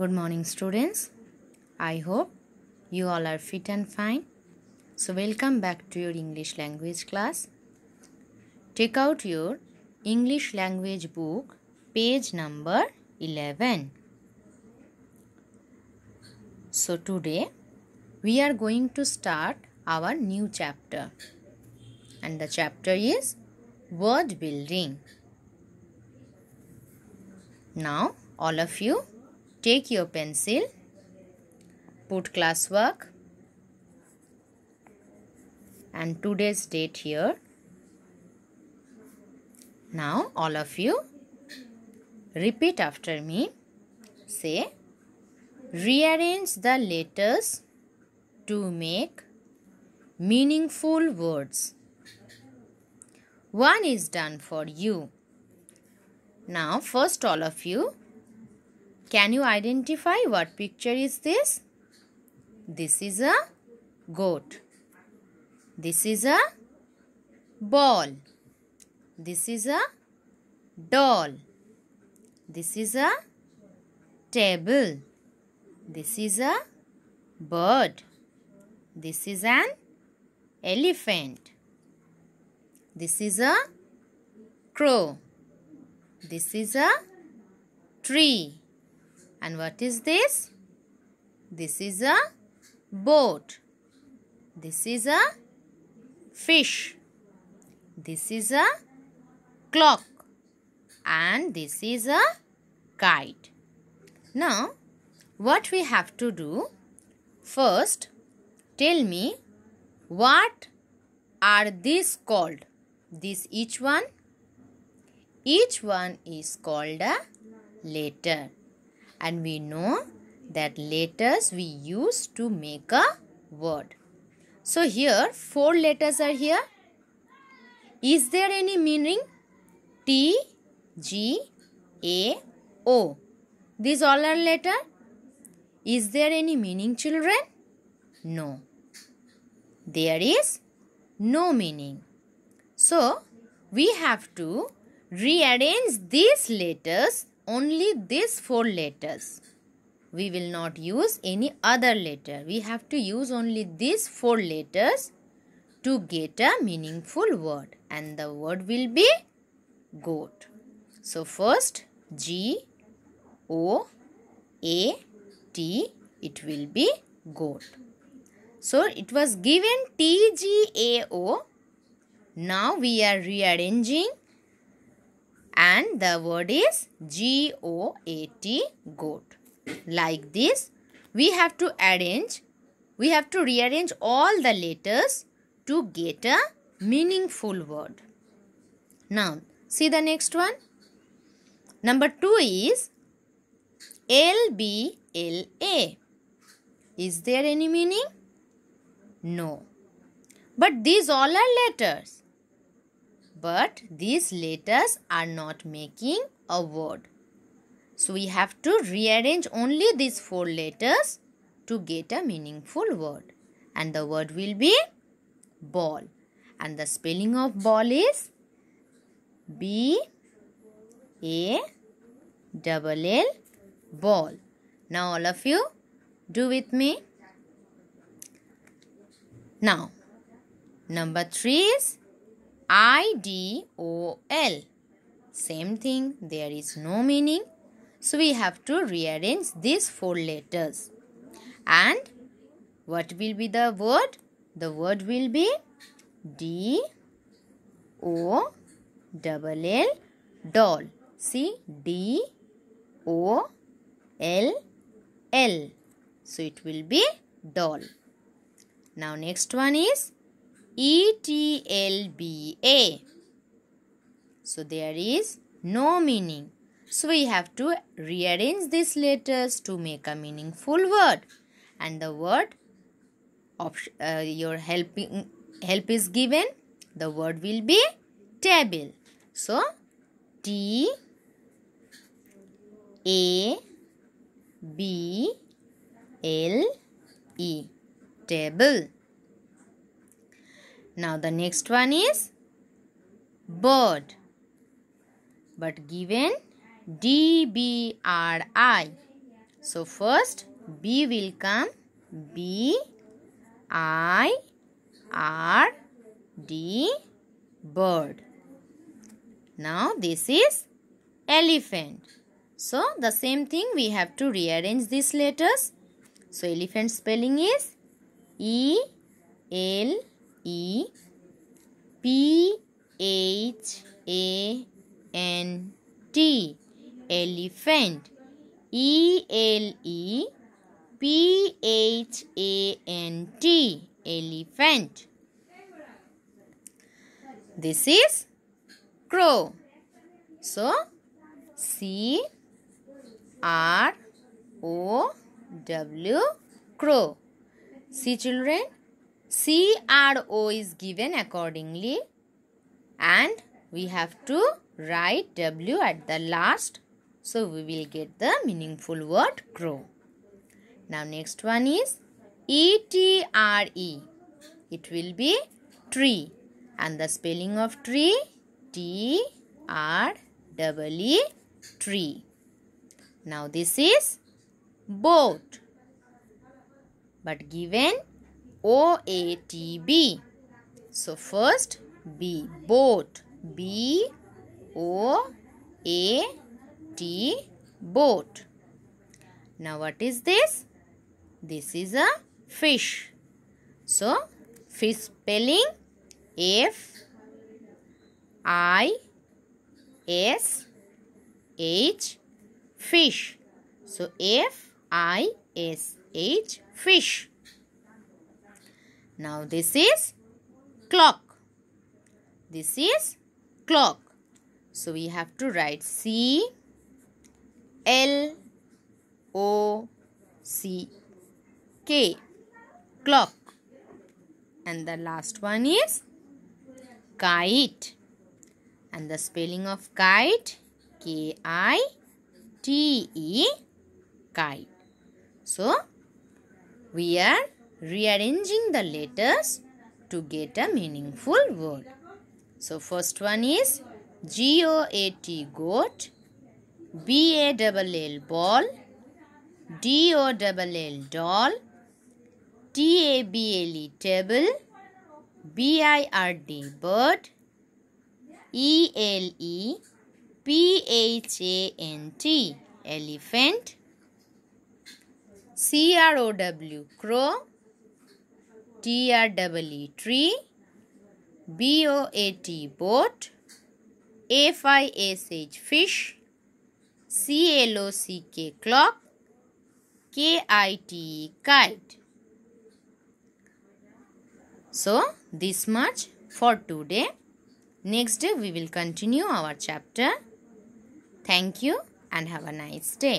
Good morning, students. I hope you all are fit and fine. So, welcome back to your English language class. Take out your English language book, page number 11. So, today we are going to start our new chapter, and the chapter is Word Building. Now, all of you Take your pencil, put classwork and today's date here. Now all of you repeat after me. Say, rearrange the letters to make meaningful words. One is done for you. Now first all of you can you identify what picture is this? This is a goat. This is a ball. This is a doll. This is a table. This is a bird. This is an elephant. This is a crow. This is a tree. And what is this? This is a boat. This is a fish. This is a clock. And this is a kite. Now, what we have to do? First, tell me what are these called? This each one? Each one is called a letter and we know that letters we use to make a word. So here four letters are here. Is there any meaning? T, G, A, O. These all are letter. Is there any meaning children? No. There is no meaning. So we have to rearrange these letters only these four letters. We will not use any other letter. We have to use only these four letters to get a meaningful word. And the word will be goat. So first G O A T it will be goat. So it was given T G A O. Now we are rearranging and the word is G-O-A-T, goat. Like this, we have to arrange, we have to rearrange all the letters to get a meaningful word. Now, see the next one. Number 2 is LBLA. Is there any meaning? No. But these all are letters but these letters are not making a word. So we have to rearrange only these four letters to get a meaningful word. And the word will be ball. And the spelling of ball is B A double L ball. Now all of you do with me. Now number 3 is I D O L. Same thing, there is no meaning. So we have to rearrange these four letters. And what will be the word? The word will be D O double L doll. See D O L L. So it will be doll. Now next one is ETLBA. So there is no meaning. So we have to rearrange these letters to make a meaningful word. And the word uh, your helping help is given, the word will be table. So T A B L E table now the next one is bird. But given D B R I. So first B will come B I R D bird. Now this is elephant. So the same thing we have to rearrange these letters. So elephant spelling is E L -E. E P H A N T elephant E L E P H A N T elephant This is crow so C R O W crow see children CRO is given accordingly and we have to write W at the last so we will get the meaningful word grow. Now next one is E-T-R-E. It will be tree and the spelling of tree T-R-E-E tree. Now this is boat but given O A T B. So first B boat B O A T boat. Now what is this? This is a fish. So fish spelling F I S H fish. So F I S H fish. Now this is clock. This is clock. So we have to write C L O C K clock. And the last one is kite. And the spelling of kite K I T E kite. So we are rearranging the letters to get a meaningful word. So first one is G O A T goat, B A double L ball, D O double L doll, T A B L E table, B I R D bird, E L E P H A N T elephant, C R O W crow. T R tree, B O A T boat, F I S H fish, C L O C K clock, K I T E kite. So this much for today. Next day we will continue our chapter. Thank you and have a nice day.